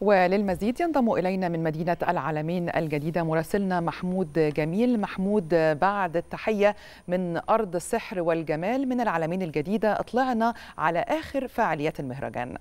وللمزيد ينضم إلينا من مدينة العالمين الجديدة مراسلنا محمود جميل محمود بعد التحية من أرض السحر والجمال من العالمين الجديدة أطلعنا على آخر فعاليات المهرجان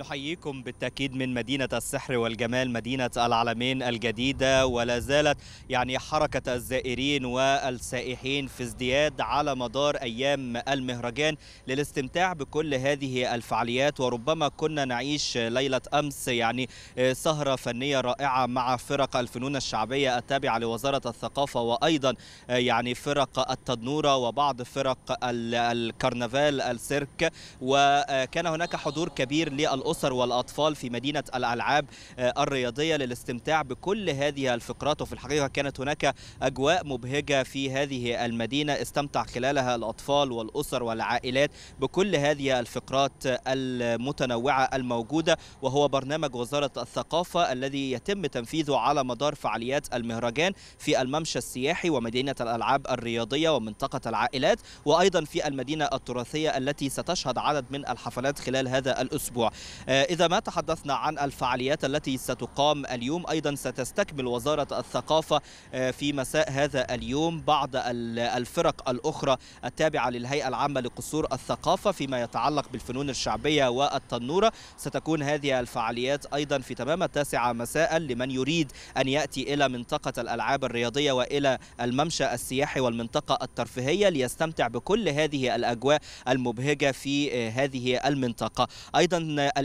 نحييكم بالتأكيد من مدينة السحر والجمال مدينة العلمين الجديدة ولا زالت يعني حركة الزائرين والسائحين في ازدياد على مدار أيام المهرجان للاستمتاع بكل هذه الفعاليات وربما كنا نعيش ليلة أمس يعني آه، سهرة فنية رائعة مع فرق الفنون الشعبية التابعة لوزارة الثقافة وأيضا آه، يعني فرق التدنورة وبعض فرق الكرنفال السيرك وكان هناك حضور كبير لل الأسر والأطفال في مدينة الألعاب آه، الرياضية للاستمتاع بكل هذه الفقرات وفي الحقيقة كانت هناك أجواء مبهجة في هذه المدينة استمتع خلالها الأطفال والأسر والعائلات بكل هذه الفقرات المتنوعة الموجودة وهو برنامج وزارة الثقافة الذي يتم تنفيذه على مدار فعاليات المهرجان في الممشى السياحي ومدينة الألعاب الرياضية ومنطقة العائلات وأيضا في المدينة التراثية التي ستشهد عدد من الحفلات خلال هذا الأسبوع آه، إذا ما تحدثنا عن الفعاليات التي ستقام اليوم أيضا ستستكمل وزارة الثقافة آه، في مساء هذا اليوم بعض الفرق الأخرى التابعة للهيئة العامة لقصور الثقافة فيما يتعلق بالفنون الشعبية والتنورة ستكون هذه الفعاليات أيضا في تمام التاسعة مساء لمن يريد أن يأتي إلى منطقة الألعاب الرياضية وإلى الممشى السياحي والمنطقة الترفيهية ليستمتع بكل هذه الأجواء المبهجة في آه، هذه المنطقة أيضا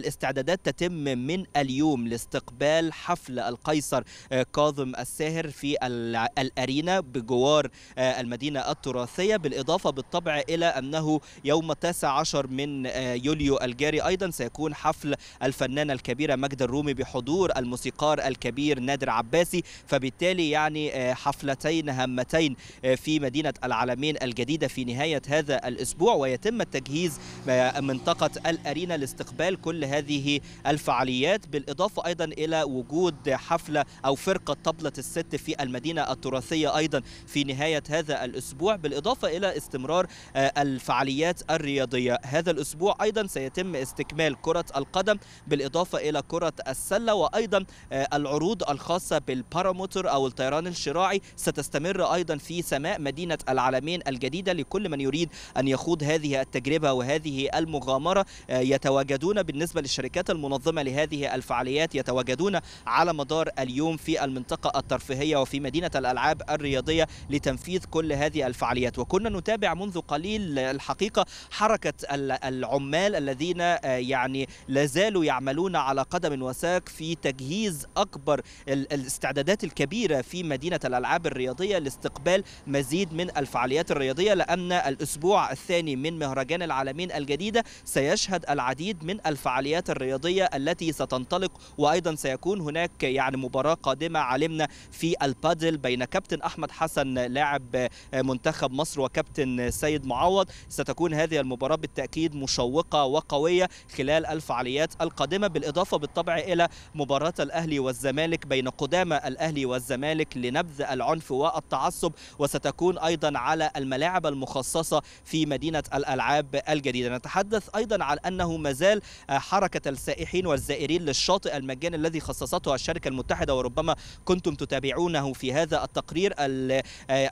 الاستعدادات تتم من اليوم لاستقبال حفل القيصر آه، كاظم الساهر في الأرينا بجوار آه، المدينة التراثية بالإضافة بالطبع إلى أنه يوم 19 من آه، يوليو الجاري أيضا سيكون حفل الفنانة الكبيرة مجد الرومي بحضور الموسيقار الكبير نادر عباسي فبالتالي يعني حفلتين هامتين في مدينة العالمين الجديدة في نهاية هذا الأسبوع ويتم تجهيز منطقة الأرينا لاستقبال كل هذه الفعاليات بالإضافة أيضا إلى وجود حفلة أو فرقة طبلة الست في المدينة التراثية أيضا في نهاية هذا الأسبوع بالإضافة إلى استمرار آه، الفعاليات الرياضية هذا الأسبوع أيضا سيتم استكمال كرة القدم بالإضافة إلى كرة السلة وأيضا آه، العروض الخاصة بالباراموتر أو الطيران الشراعي ستستمر أيضا في سماء مدينة العالمين الجديدة لكل من يريد أن يخوض هذه التجربة وهذه المغامرة آه، يتواجدون بالنسبة بالنسبة للشركات المنظمة لهذه الفعاليات يتواجدون على مدار اليوم في المنطقة الترفيهية وفي مدينة الألعاب الرياضية لتنفيذ كل هذه الفعاليات وكنا نتابع منذ قليل الحقيقة حركة العمال الذين آه، يعني لا زالوا يعملون على قدم وساق في تجهيز أكبر الاستعدادات الكبيرة في مدينة الألعاب الرياضية لاستقبال مزيد من الفعاليات الرياضية لأن الأسبوع الثاني من مهرجان العالمين الجديدة سيشهد العديد من الفعاليات الفعاليات الرياضية التي ستنطلق وأيضا سيكون هناك يعني مباراة قادمة علمنا في البادل بين كابتن أحمد حسن لاعب منتخب مصر وكابتن سيد معوض ستكون هذه المباراة بالتأكيد مشوقة وقوية خلال الفعاليات القادمة بالإضافة بالطبع إلى مباراة الأهلي والزمالك بين قدامى الأهلي والزمالك لنبذ العنف والتعصب وستكون أيضا على الملاعب المخصصة في مدينة الألعاب الجديدة نتحدث أيضا عن أنه مازال حرب حركة السائحين والزائرين للشاطئ المجاني الذي خصصته الشركة المتحدة وربما كنتم تتابعونه في هذا التقرير آه،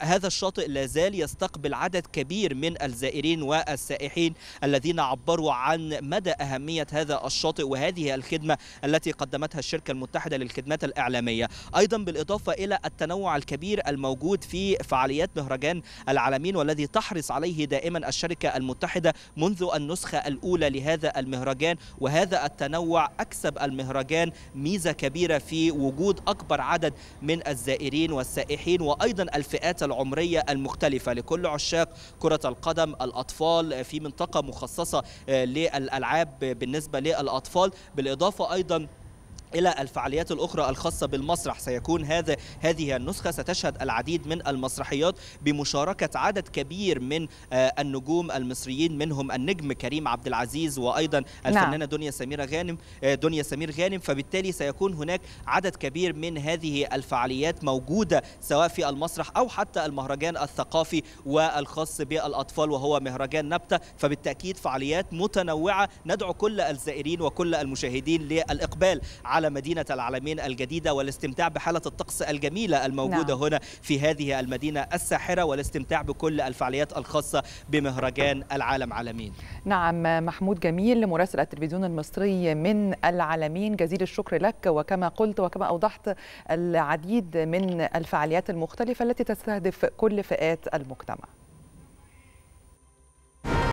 هذا الشاطئ لا زال يستقبل عدد كبير من الزائرين والسائحين الذين عبروا عن مدى أهمية هذا الشاطئ وهذه الخدمة التي قدمتها الشركة المتحدة للخدمات الإعلامية أيضا بالإضافة إلى التنوع الكبير الموجود في فعاليات مهرجان العالمين والذي تحرص عليه دائما الشركة المتحدة منذ النسخة الأولى لهذا المهرجان وهذا التنوع أكسب المهرجان ميزة كبيرة في وجود أكبر عدد من الزائرين والسائحين وأيضا الفئات العمرية المختلفة لكل عشاق كرة القدم الأطفال في منطقة مخصصة آه، للألعاب بالنسبة للأطفال بالإضافة أيضا الى الفعاليات الاخرى الخاصه بالمسرح سيكون هذا هذه النسخه ستشهد العديد من المسرحيات بمشاركه عدد كبير من آه، النجوم المصريين منهم النجم كريم عبد العزيز وايضا نعم. الفنانه نعم. دنيا سميره غانم آه، دنيا سمير غانم فبالتالي سيكون هناك عدد كبير من هذه الفعاليات موجوده سواء في المسرح او حتى المهرجان الثقافي والخاص بالاطفال وهو مهرجان نبته فبالتاكيد فعاليات متنوعه ندعو كل الزائرين وكل المشاهدين للاقبال على على مدينة العالمين الجديدة والاستمتاع بحالة الطقس الجميلة الموجودة نعم. هنا في هذه المدينة الساحرة والاستمتاع بكل الفعاليات الخاصة بمهرجان العالم عالمين نعم محمود جميل مراسل التلفزيون المصري من العالمين جزيل الشكر لك وكما قلت وكما أوضحت العديد من الفعاليات المختلفة التي تستهدف كل فئات المجتمع